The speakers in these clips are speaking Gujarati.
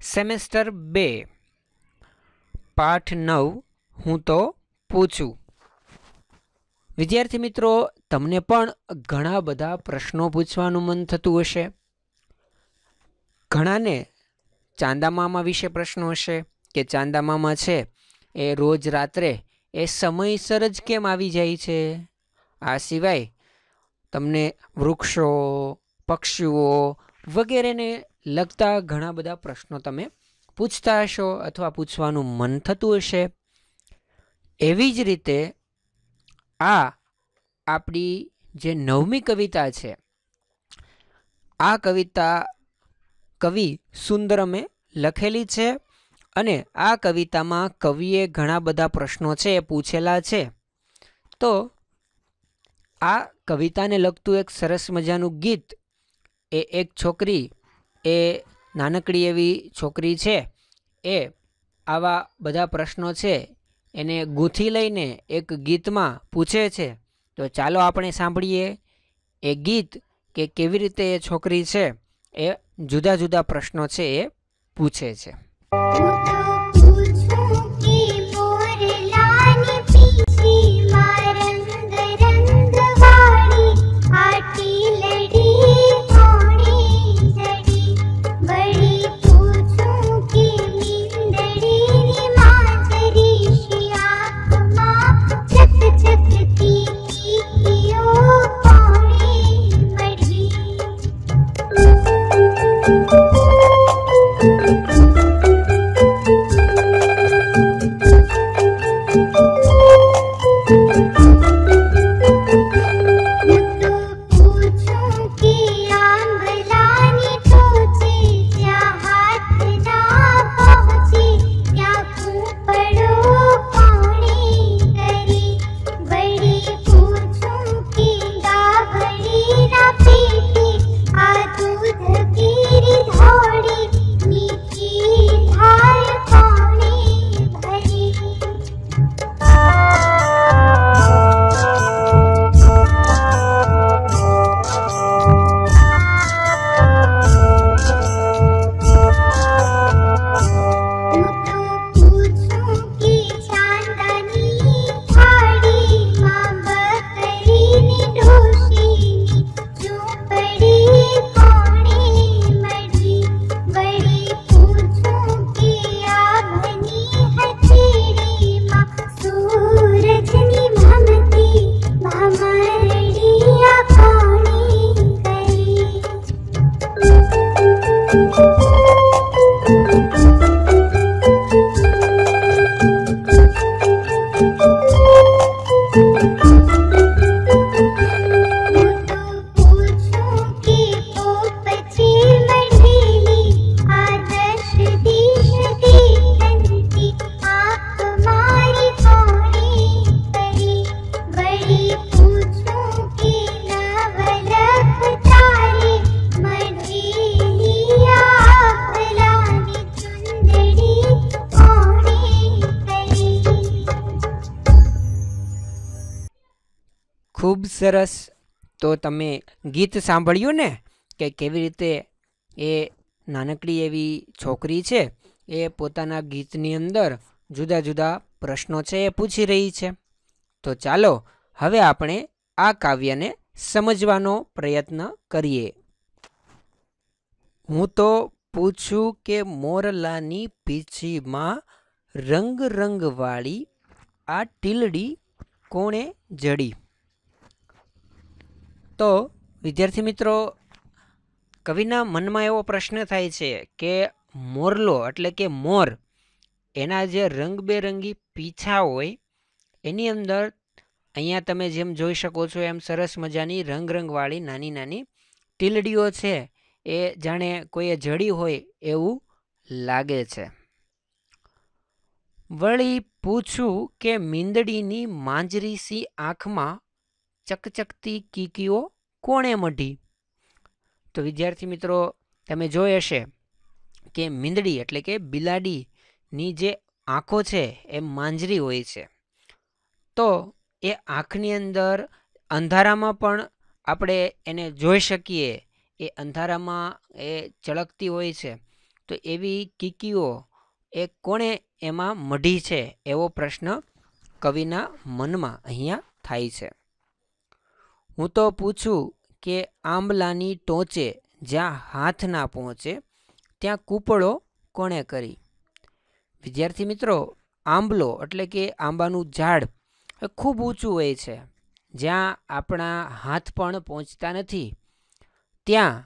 સેમેસ્ટર બે પાઠ નવ હું તો પૂછું વિદ્યાર્થી મિત્રો તમને પણ ઘણા બધા પ્રશ્નો પૂછવાનું મન થતું હશે ઘણાને ચાંદામામા વિશે પ્રશ્નો હશે કે ચાંદામામા છે એ રોજ રાત્રે એ સમયસર જ કેમ આવી જાય છે આ સિવાય તમને વૃક્ષો પક્ષીઓ વગેરેને લગતા ઘણા બધા પ્રશ્નો તમે પૂછતા હશો અથવા પૂછવાનું મન થતું હશે એવી જ રીતે આ આપણી જે નવમી કવિતા છે આ કવિતા કવિ સુંદરમે લખેલી છે અને આ કવિતામાં કવિએ ઘણા બધા પ્રશ્નો છે એ પૂછેલા છે તો આ કવિતાને લગતું એક સરસ મજાનું ગીત એ એક છોકરી એ નાનકડી એવી છોકરી છે એ આવા બધા પ્રશ્નો છે એને ગૂંથી લઈને એક ગીતમાં પૂછે છે તો ચાલો આપણે સાંભળીએ એ ગીત કે કેવી રીતે એ છોકરી છે એ જુદા જુદા પ્રશ્નો છે એ પૂછે છે ખૂબ સરસ તો તમે ગીત સાંભળ્યું ને કે કેવી રીતે એ નાનકડી એવી છોકરી છે એ પોતાના ગીતની અંદર જુદા જુદા પ્રશ્નો છે એ પૂછી રહી છે તો ચાલો હવે આપણે આ કાવ્યને સમજવાનો પ્રયત્ન કરીએ હું તો પૂછું કે મોરલાની પીછીમાં રંગ રંગવાળી આ ટીલડી કોણે જડી તો વિદ્યાર્થી મિત્રો કવિના મનમાં એવો પ્રશ્ન થાય છે કે મોરલો એટલે કે મોર એના જે રંગબેરંગી પીછા હોય એની અંદર અહીંયા તમે જેમ જોઈ શકો છો એમ સરસ મજાની રંગરંગવાળી નાની નાની ટીલડીઓ છે એ જાણે કોઈએ જડી હોય એવું લાગે છે વળી પૂછું કે મીંદડીની માંજરી સી આંખમાં ચકચકતી કીકીઓ કોણે મઢી તો વિદ્યાર્થી મિત્રો તમે જોઈ હશે કે મીંદડી એટલે કે બિલાડીની જે આંખો છે એ માંજરી હોય છે તો એ આંખની અંદર અંધારામાં પણ આપણે એને જોઈ શકીએ એ અંધારામાં એ ચળકતી હોય છે તો એવી કીકીઓ એ કોણે એમાં મઢી છે એવો પ્રશ્ન કવિના મનમાં અહીંયા થાય છે હું તો પૂછું કે આંબલાની ટોચે જ્યાં હાથ ના પહોંચે ત્યાં કૂપળો કોણે કરી વિદ્યાર્થી મિત્રો આંબલો એટલે કે આંબાનું ઝાડ એ ખૂબ ઊંચું હોય છે જ્યાં આપણા હાથ પણ પહોંચતા નથી ત્યાં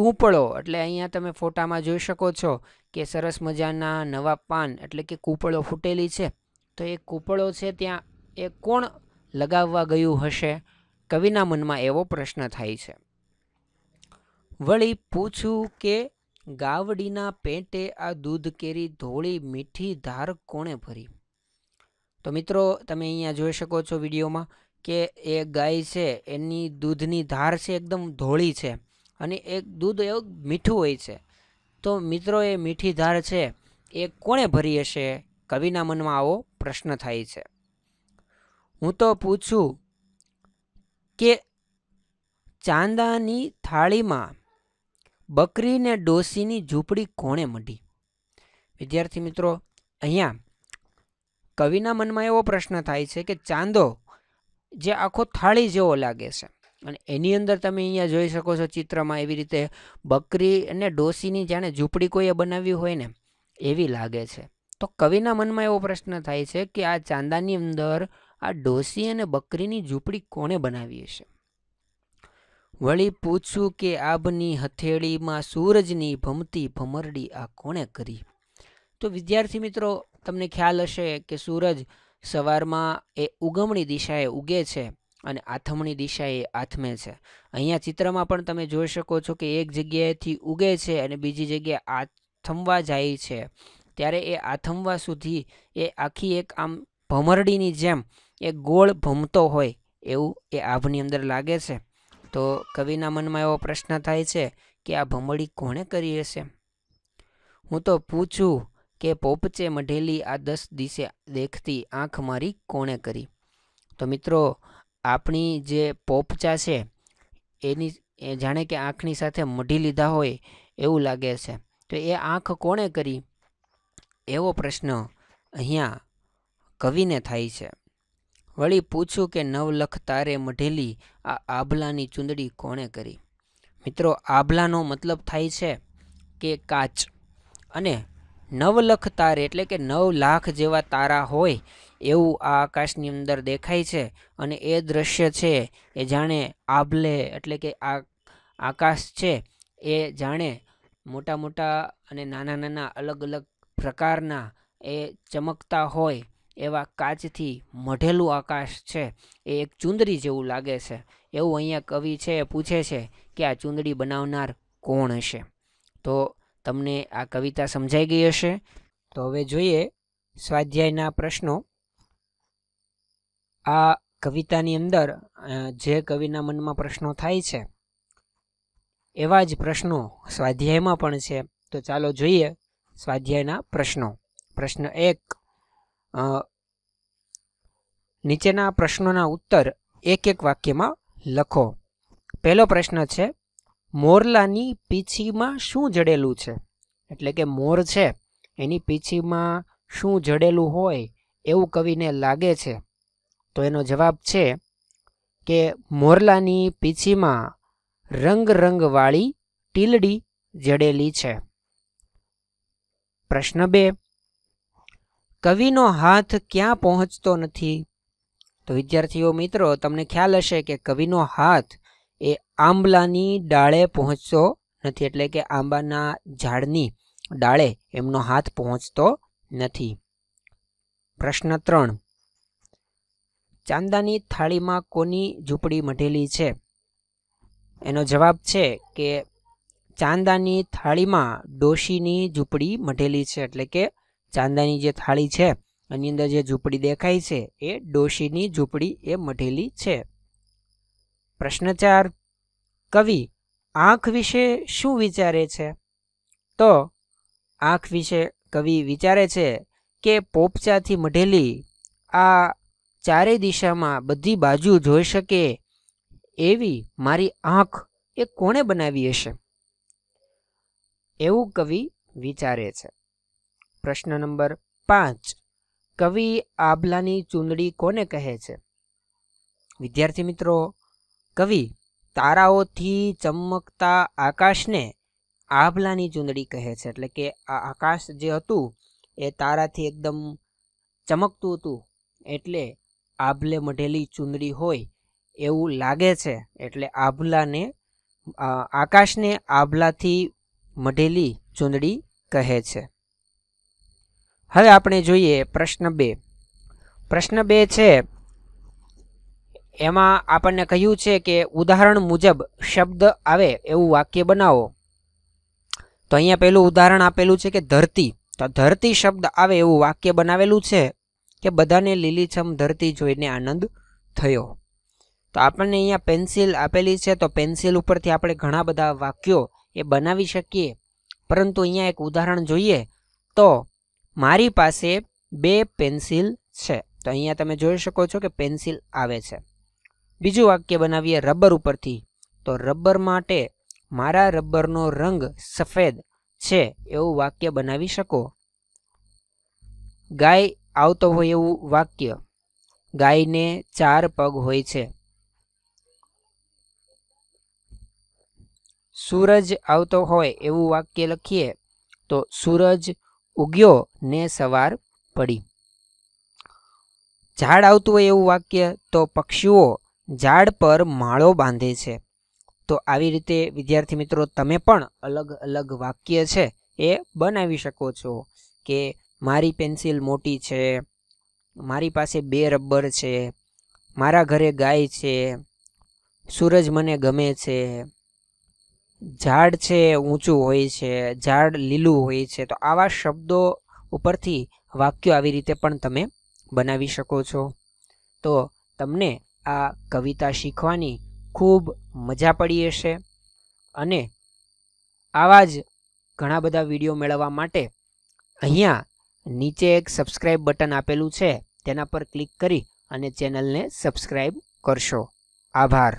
કૂપળો એટલે અહીંયા તમે ફોટામાં જોઈ શકો છો કે સરસ મજાના નવા પાન એટલે કે કૂપળો ફૂટેલી છે તો એ કૂપળો છે ત્યાં એ કોણ લગાવવા ગયું હશે કવિના મનમાં એવો પ્રશ્ન થાય છે વળી પૂછું કે ગાવડીના પેટે આ દૂધ કેરી ધોળી મીઠી ધાર કોણે ભરી તો મિત્રો તમે અહીંયા જોઈ શકો છો વિડીયોમાં કે એ ગાય છે એની દૂધની ધાર છે એકદમ ધોળી છે અને એક દૂધ એવું મીઠું હોય છે તો મિત્રો એ મીઠી ધાર છે એ કોણે ભરી હશે કવિના મનમાં આવો પ્રશ્ન થાય છે હું તો પૂછું કે ચાંદાની થાળીમાં બકરીને ડોસીની ઝૂંપડી કોણે મઢી વિદ્યાર્થી મિત્રો અહીંયા કવિના મનમાં એવો પ્રશ્ન થાય છે કે ચાંદો જે આખો થાળી જેવો લાગે છે અને એની અંદર તમે અહીંયા જોઈ શકો છો ચિત્રમાં એવી રીતે બકરી અને ડોસીની જાણે ઝૂંપડી કોઈએ બનાવી હોય ને એવી લાગે છે તો કવિના મનમાં એવો પ્રશ્ન થાય છે કે આ ચાંદાની અંદર આ ડોસી અને બકરીની ઝૂંપડી કોણે બનાવી હશે વળી પૂછું કે આબની હથેળીમાં સૂરજની ભમતી ભમરડી આ કોણે કરી તો વિદ્યાર્થી મિત્રો તમને ખ્યાલ હશે કે સૂરજ સવારમાં એ ઉગમણી દિશાએ ઉગે છે અને આથમણી દિશાએ આથમે છે અહીંયા ચિત્રમાં પણ તમે જોઈ શકો છો કે એક જગ્યાએથી ઉગે છે અને બીજી જગ્યાએ આથમવા જાય છે ત્યારે એ આથમવા સુધી એ આખી એક આમ ભમરડીની જેમ એ ગોળ ભમતો હોય એવું એ આભની અંદર લાગે છે તો કવિના મનમાં એવો પ્રશ્ન થાય છે કે આ ભમળી કોણે કરી હશે હું તો પૂછું કે પોપચે મઢેલી આ દસ દિશે દેખતી આંખ મારી કોણે કરી તો મિત્રો આપણી જે પોપચા છે એની એ જાણે કે આંખની સાથે મઢી લીધા હોય એવું લાગે છે તો એ આંખ કોણે કરી એવો પ્રશ્ન અહીંયા કવિને થાય છે વળી પૂછ્યું કે નવલખ તારે મઢેલી આ આભલાની ચૂંદડી કોણે કરી મિત્રો આભલાનો મતલબ થાય છે કે કાચ અને નવલખ તાર એટલે કે નવ લાખ જેવા તારા હોય એવું આ આકાશની અંદર દેખાય છે અને એ દ્રશ્ય છે એ જાણે આભલે એટલે કે આ આકાશ છે એ જાણે મોટા મોટા અને નાના નાના અલગ અલગ પ્રકારના એ ચમકતા હોય એવા કાચથી મઢેલું આકાશ છે એ એક ચુંદડી જેવું લાગે છે એવું અહીંયા કવિ છે એ પૂછે છે કે આ ચુંદડી બનાવનાર કોણ હશે તો તમને આ કવિતા સમજાઈ ગઈ હશે તો હવે જોઈએ સ્વાધ્યાયના પ્રશ્નો આ કવિતાની અંદર જે કવિના મનમાં પ્રશ્નો થાય છે એવા જ પ્રશ્નો સ્વાધ્યાયમાં પણ છે તો ચાલો જોઈએ સ્વાધ્યાયના પ્રશ્નો પ્રશ્ન એક નીચેના પ્રશ્નોના ઉત્તર એક એક વાક્યમાં લખો પહેલો પ્રશ્ન છે મોરલાની પીછીમાં શું જડેલું છે એટલે કે મોર છે એની પીછીમાં શું જડેલું હોય એવું કવિને લાગે છે તો એનો જવાબ છે કે મોરલાની પીછીમાં રંગ રંગવાળી ટીલડી જડેલી છે પ્રશ્ન બે કવિનો હાથ ક્યાં પહોંચતો નથી તો વિદ્યાર્થીઓ મિત્રો તમને ખ્યાલ હશે કે કવિનો હાથ એ આંબલાની ડાળે પહોંચતો નથી એટલે કે આંબાના ઝાડની ડાળે એમનો હાથ પહોંચતો નથી પ્રશ્ન ત્રણ ચાંદાની થાળીમાં કોની ઝૂંપડી મઢેલી છે એનો જવાબ છે કે ચાંદાની થાળીમાં ડોશીની ઝૂંપડી મઢેલી છે એટલે કે ચાંદાની જે થાળી છે એની અંદર જે ઝૂંપડી દેખાય છે એ ડોશીની ઝૂંપડી એ મઢેલી છે પ્રશ્ન ચાર કવિ આંખ વિશે શું વિચારે છે તો આંખ વિશે કવિ વિચારે છે કે પોપચાથી મઢેલી આ ચારે દિશામાં બધી બાજુ જોઈ શકે એવી મારી આંખ એ કોણે બનાવી હશે એવું કવિ વિચારે છે પ્રશ્ન નંબર પાંચ કવિ આબલાની ચૂંદડી કોને કહે છે વિદ્યાર્થી મિત્રો કવિ તારાઓથી ચમકતા આકાશને આભલાની ચૂંદડી કહે છે એટલે કે આ આકાશ જે હતું એ તારાથી એકદમ ચમકતું હતું એટલે આભલે મઢેલી ચૂંદડી હોય એવું લાગે છે એટલે આભલાને આકાશને આભલાથી મઢેલી ચૂંદડી કહે છે હવે આપણે જોઈએ પ્રશ્ન બે પ્રશ્ન બે છે એમાં આપણને કહ્યું છે કે ઉદાહરણ મુજબ શબ્દ આવે એવું વાક્ય બનાવો તો અહીંયા પહેલું ઉદાહરણ આપેલું છે કે ધરતી તો ધરતી શબ્દ આવે એવું વાક્ય બનાવેલું છે કે બધાને લીલીછમ ધરતી જોઈને આનંદ થયો તો આપણને અહીંયા પેન્સિલ આપેલી છે તો પેન્સિલ ઉપરથી આપણે ઘણા બધા વાક્યો એ બનાવી શકીએ પરંતુ અહીંયા એક ઉદાહરણ જોઈએ તો મારી પાસે બે પેન્સિલ છે તો અહીંયા તમે જોઈ શકો છો કે પેન્સિલ આવે છે બીજું વાક્ય બનાવીએ રબર ઉપરથી તો રબર માટે મારા રબરનો રંગ સફેદ છે એવું વાક્ય બનાવી શકો ગાય આવતો હોય એવું વાક્ય ગાયને ચાર પગ હોય છે સૂરજ આવતો હોય એવું વાક્ય લખીએ તો સૂરજ ઉગ્યો ને સવાર પડી ઝાડ આવતું હોય એવું વાક્ય તો પક્ષીઓ ઝાડ પર માળો બાંધે છે તો આવી રીતે વિદ્યાર્થી મિત્રો તમે પણ અલગ અલગ વાક્ય છે એ બનાવી શકો છો કે મારી પેન્સિલ મોટી છે મારી પાસે બે રબર છે મારા ઘરે ગાય છે સૂરજ મને ગમે છે ઝાડ છે ઊંચું હોય છે ઝાડ લીલું હોય છે તો આવા શબ્દો ઉપરથી વાક્યો આવી રીતે પણ તમે બનાવી શકો છો તો તમને આ કવિતા શીખવાની ખૂબ મજા પડી હશે અને આવા જ ઘણા બધા વિડીયો મેળવવા માટે અહીંયા નીચે એક સબસ્ક્રાઇબ બટન આપેલું છે તેના પર ક્લિક કરી અને ચેનલને સબસ્ક્રાઇબ કરશો આભાર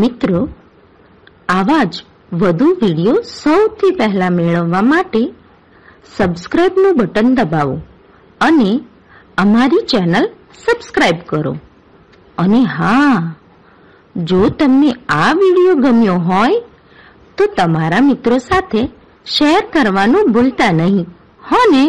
મિત્રો આવા જ વધુ વિડીયો સૌથી પહેલાં મેળવવા માટે સબસ્ક્રાઇબનું બટન દબાવો અને અમારી ચેનલ સબસ્ક્રાઇબ કરો અને હા જો તમને આ વિડીયો ગમ્યો હોય તો તમારા મિત્રો સાથે શેર કરવાનું ભૂલતા નહીં હોને